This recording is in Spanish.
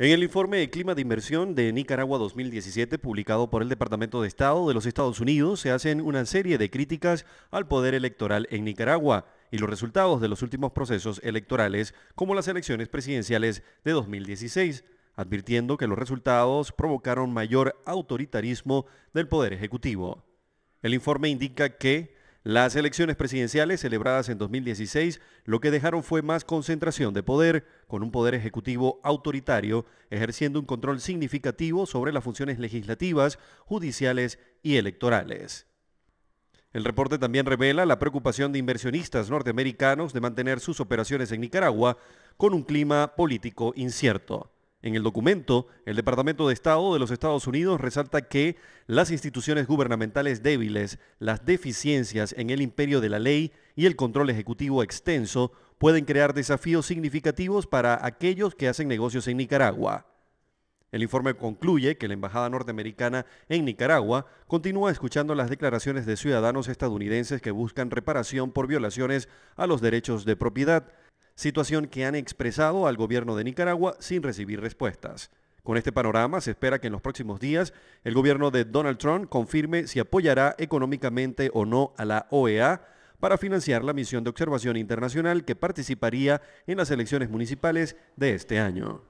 En el informe de clima de inversión de Nicaragua 2017, publicado por el Departamento de Estado de los Estados Unidos, se hacen una serie de críticas al poder electoral en Nicaragua y los resultados de los últimos procesos electorales, como las elecciones presidenciales de 2016, advirtiendo que los resultados provocaron mayor autoritarismo del poder ejecutivo. El informe indica que las elecciones presidenciales celebradas en 2016 lo que dejaron fue más concentración de poder, con un poder ejecutivo autoritario ejerciendo un control significativo sobre las funciones legislativas, judiciales y electorales. El reporte también revela la preocupación de inversionistas norteamericanos de mantener sus operaciones en Nicaragua con un clima político incierto. En el documento, el Departamento de Estado de los Estados Unidos resalta que las instituciones gubernamentales débiles, las deficiencias en el imperio de la ley y el control ejecutivo extenso pueden crear desafíos significativos para aquellos que hacen negocios en Nicaragua. El informe concluye que la Embajada norteamericana en Nicaragua continúa escuchando las declaraciones de ciudadanos estadounidenses que buscan reparación por violaciones a los derechos de propiedad situación que han expresado al gobierno de Nicaragua sin recibir respuestas. Con este panorama, se espera que en los próximos días el gobierno de Donald Trump confirme si apoyará económicamente o no a la OEA para financiar la misión de observación internacional que participaría en las elecciones municipales de este año.